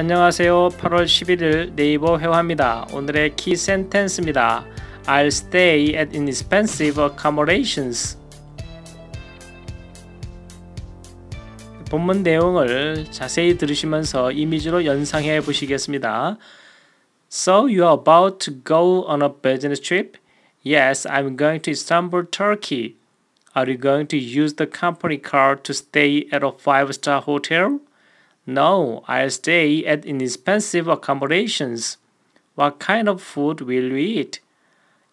안녕하세요. 8월 11일 네이버 회화입니다. 오늘의 키 센텐스입니다. I'll stay at inexpensive accommodations. 본문 내용을 자세히 들으시면서 이미지로 연상해 보시겠습니다. So you are about to go on a business trip? Yes, I'm going to Istanbul, Turkey. Are you going to use the company car to stay at a five-star hotel? No, I'll stay at inexpensive accommodations. What kind of food will you eat?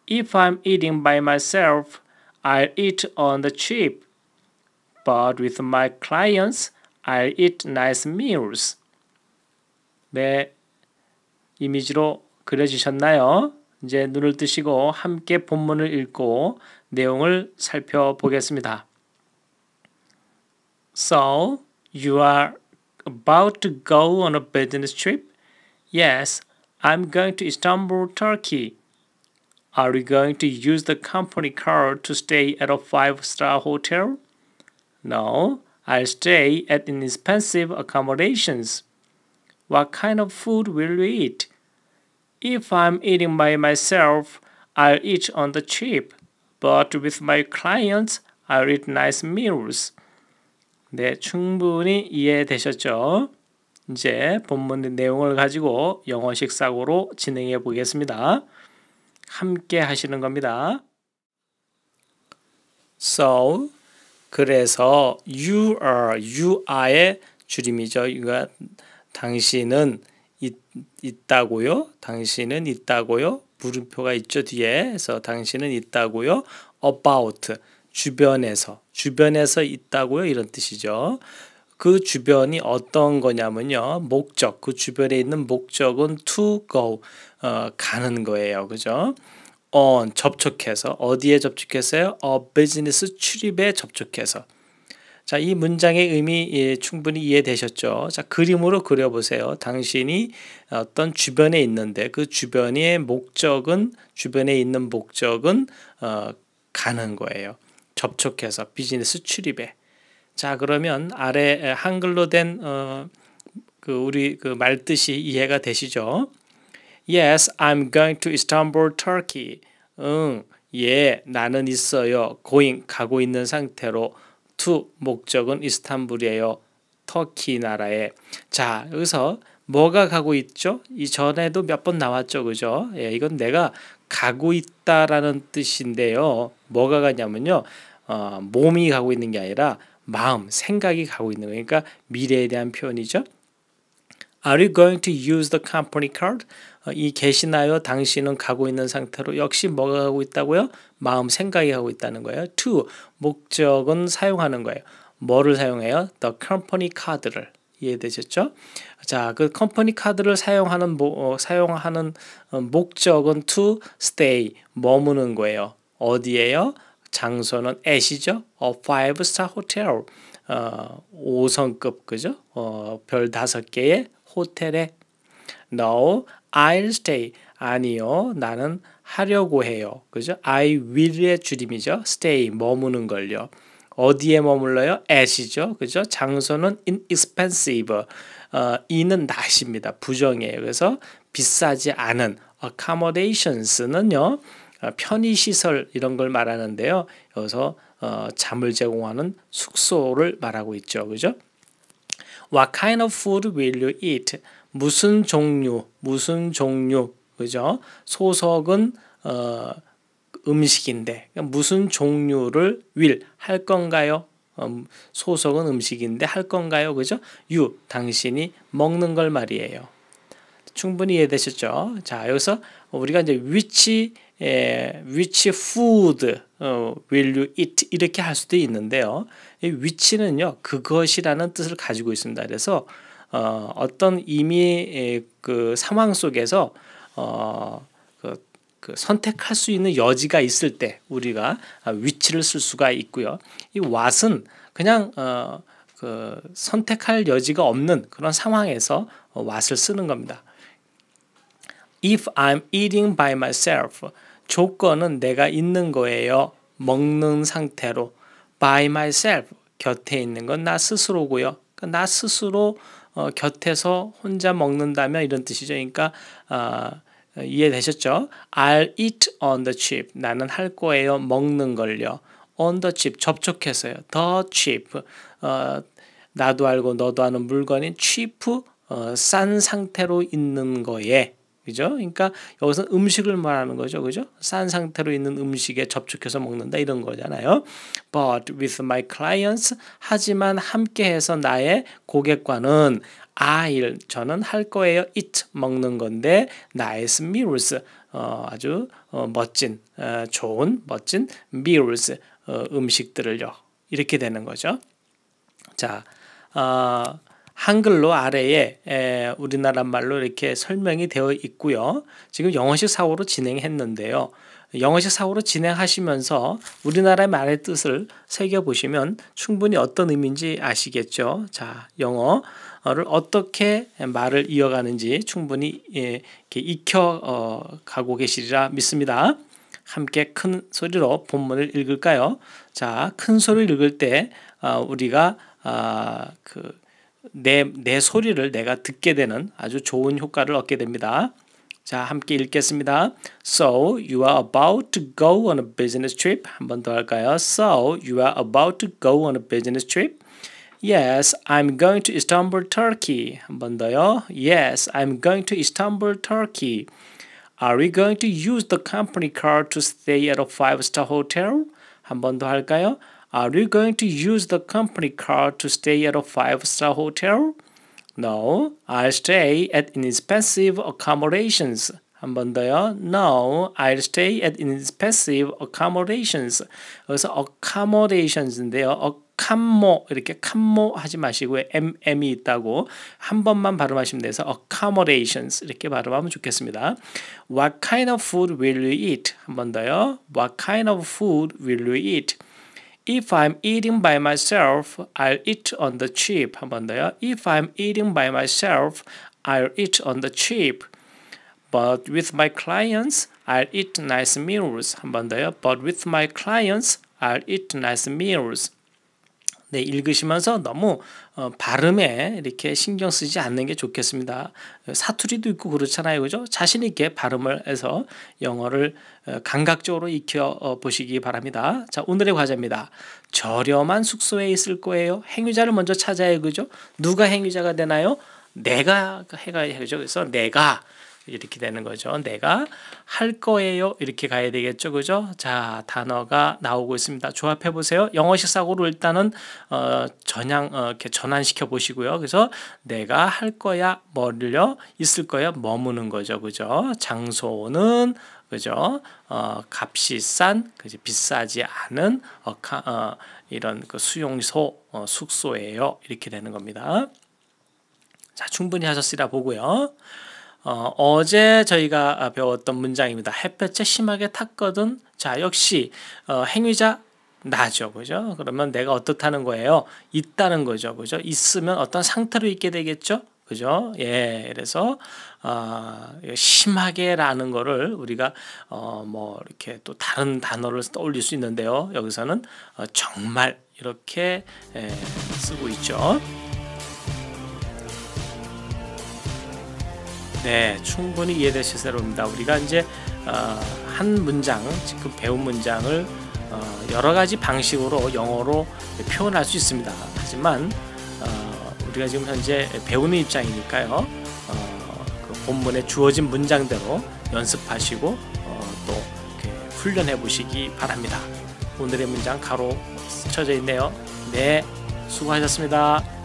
If I'm eating by myself, I'll eat on the cheap. But with my clients, I'll eat nice meals. 네, 이미지로 그려지셨나요? 이제 눈을 뜨시고 함께 본문을 읽고 내용을 살펴보겠습니다. So, you are about to go on a business trip? Yes, I'm going to Istanbul, Turkey. Are you going to use the company car to stay at a five star hotel? No, I'll stay at inexpensive accommodations. What kind of food will you eat? If I'm eating by myself, I'll eat on the cheap, but with my clients, I'll eat nice meals. 네, 충분히 이해되셨죠? 이제 본문 내용을 가지고 영어식 사고로 진행해 보겠습니다. 함께 하시는 겁니다. So, 그래서 you are, you are의 줄임이죠. 그러니까 당신은 있, 있다고요. 당신은 있다고요. 물음표가 있죠 뒤에. 그래서 당신은 있다고요. about 주변에서 주변에서 있다고요 이런 뜻이죠. 그 주변이 어떤 거냐면요 목적 그 주변에 있는 목적은 to go 어, 가는 거예요 그죠? on 접촉해서 어디에 접촉했어요? a 어, business 출입에 접촉해서 자, 이 문장의 의미 예, 충분히 이해되셨죠? 자, 그림으로 그려보세요. 당신이 어떤 주변에 있는데 그 주변의 목적은 주변에 있는 목적은 어, 가는 거예요. 접촉해서 비즈니스 출입에 자 그러면 아래 한글로 된 어, 그 우리 그 말뜻이 이해가 되시죠? Yes, I'm going to Istanbul, Turkey. 응, 예, 나는 있어요. going 가고 있는 상태로 to 목적은 이스탄불이에요. 터키 나라에. 자, 여기서 뭐가 가고 있죠? 이전에도 몇 번 나왔죠. 그죠? 예, 이건 내가 가고 있다라는 뜻인데요. 뭐가 가냐면요. 어, 몸이 가고 있는 게 아니라 마음, 생각이 가고 있는 거니까 그러니까 미래에 대한 표현이죠. Are you going to use the company card? 어, 이 계시나요? 당신은 가고 있는 상태로 역시 뭐가 가고 있다고요? 마음 생각이 가고 있다는 거예요. To 목적은 사용하는 거예요. 뭐를 사용해요? The company card를 이해되셨죠? 자, 그 컴퍼니 카드를 사용하는 모, 어, 사용하는 어, 목적은 to stay 머무는 거예요. 어디에요? 장소는 애시죠. 어, 5스타 호텔. 어, 5성급 그죠? 어, 별 5개의 호텔에 No, I'll stay. 아니요. 나는 하려고 해요. 그죠? I will의 줄임이죠. stay 머무는 걸요. 어디에 머물러요? at이죠. 그죠? 장소는 inexpensive. 어, 이는 낫입니다. 부정이에요. 그래서 비싸지 않은 accommodations는요. 아, 편의시설 이런 걸 말하는데요. 여기서 어, 잠을 제공하는 숙소를 말하고 있죠. 그죠? What kind of food will you eat? 무슨 종류, 무슨 종류, 그죠? 소석은 어, 음식인데 그러니까 무슨 종류를 will 할 건가요? 어, 소석은 음식인데 할 건가요? 그죠? you 당신이 먹는 걸 말이에요. 충분히 이해되셨죠? 자 여기서 우리가 이제 which 에, 예, which food 어, will you eat 이렇게 할 수도 있는데요. 이 which는요 그것이라는 뜻을 가지고 있습니다. 그래서 어, 어떤 이미 에, 예, 그 상황 속에서 어, 그, 그 선택할 수 있는 여지가 있을 때 우리가 위치를 아, 쓸 수가 있고요. 이 what은 그냥 어, 그 선택할 여지가 없는 그런 상황에서 어, what을 쓰는 겁니다. If I'm eating by myself, 조건은 내가 있는 거예요. 먹는 상태로 by myself 곁에 있는 건 나 스스로고요. 그니까나 스스로 어, 곁에서 혼자 먹는다면 이런 뜻이죠. 그러니까 어, 이해되셨죠? I'll eat on the chip. 나는 할 거예요. 먹는 걸요. on the chip 접촉해서요. the chip 어, 나도 알고 너도 아는 물건인 c h e p 어, 싼 상태로 있는 거에 그죠? 그러니까 여기서 음식을 말하는 거죠. 그죠? 싼 상태로 있는 음식에 접촉해서 먹는다 이런 거잖아요. But with my clients 하지만 함께해서 나의 고객과는 I'll 저는 할 거예요. it 먹는 건데 nice meals 어, 아주 어, 멋진 어, 좋은 멋진 meals 어, 음식들을요. 이렇게 되는 거죠. 자, 어, 한글로 아래에 에, 우리나라 말로 이렇게 설명이 되어 있고요. 지금 영어식 사고로 진행했는데요. 영어식 사고로 진행하시면서 우리나라 말의 뜻을 새겨보시면 충분히 어떤 의미인지 아시겠죠. 자, 영어를 어떻게 말을 이어가는지 충분히 예, 이렇게 익혀 어, 가고 계시리라 믿습니다. 함께 큰 소리로 본문을 읽을까요? 자, 큰 소리를 읽을 때 어, 우리가 어, 그 내, 내 소리를 내가 듣게 되는 아주 좋은 효과를 얻게 됩니다. 자, 함께 읽겠습니다. So you are about to go on a business trip. 한 번 더 할까요? So you are about to go on a business trip. Yes, I'm going to Istanbul, Turkey. 한 번 더요. Yes, I'm going to Istanbul, Turkey. Are we going to use the company car to stay at a five-star hotel? 한 번 더 할까요? Are you going to use the company car to stay at a five-star hotel? No, I'll stay at inexpensive accommodations. 한번 더요. No, I'll stay at inexpensive accommodations. 여기서 accommodations인데요. 캄모 이렇게 c o m 모 하지 마시고 요 m m이 있다고 한 번만 발음하시면 돼서 accommodations 이렇게 발음하면 좋겠습니다. What kind of food will you eat? 한번 더요. What kind of food will you eat? If I'm eating by myself, I'll eat on the cheap. If I'm eating by myself, I'll eat on the cheap. But with my clients, I'll eat nice meals. But with my clients, I'll eat nice meals. 네, 읽으시면서 너무 어, 발음에 이렇게 신경 쓰지 않는 게 좋겠습니다. 사투리도 있고 그렇잖아요. 그죠? 자신 있게 발음을 해서 영어를 어, 감각적으로 익혀 어, 보시기 바랍니다. 자, 오늘의 과제입니다. 저렴한 숙소에 있을 거예요. 행위자를 먼저 찾아야 그죠? 누가 행위자가 되나요? 내가 해가야 죠 그래서 내가 이렇게 되는 거죠. 내가 할 거예요. 이렇게 가야 되겠죠. 그죠? 자, 단어가 나오고 있습니다. 조합해 보세요. 영어식 사고로 일단은 어, 전향 어, 이렇게 전환시켜 보시고요. 그래서 내가 할 거야 머리려 있을 거야 머무는 거죠. 그죠? 장소는 그죠? 어, 값이 싼, 그지 비싸지 않은 어, 가, 어, 이런 그 수용소 어, 숙소예요. 이렇게 되는 겁니다. 자, 충분히 하셨으리라 보고요. 어, 제 저희가 아, 배웠던 문장입니다. 햇볕에 심하게 탔거든. 자, 역시 어, 행위자 나죠. 그죠? 그러면 내가 어떻다는 거예요? 있다는 거죠. 그죠? 있으면 어떤 상태로 있게 되겠죠? 그죠? 예. 그래서 어, 심하게라는 거를 우리가 어, 뭐 이렇게 또 다른 단어를 떠올릴 수 있는데요. 여기서는 어, 정말 이렇게 예, 쓰고 있죠. 네, 충분히 이해되실 겁니다. 우리가 이제 어, 한 문장, 지금 배운 문장을 어, 여러 가지 방식으로 영어로 표현할 수 있습니다. 하지만 어, 우리가 지금 현재 배우는 입장이니까요. 어, 그 본문에 주어진 문장대로 연습하시고 어, 또 훈련해 보시기 바랍니다. 오늘의 문장 가로 쳐져 있네요. 네, 수고하셨습니다.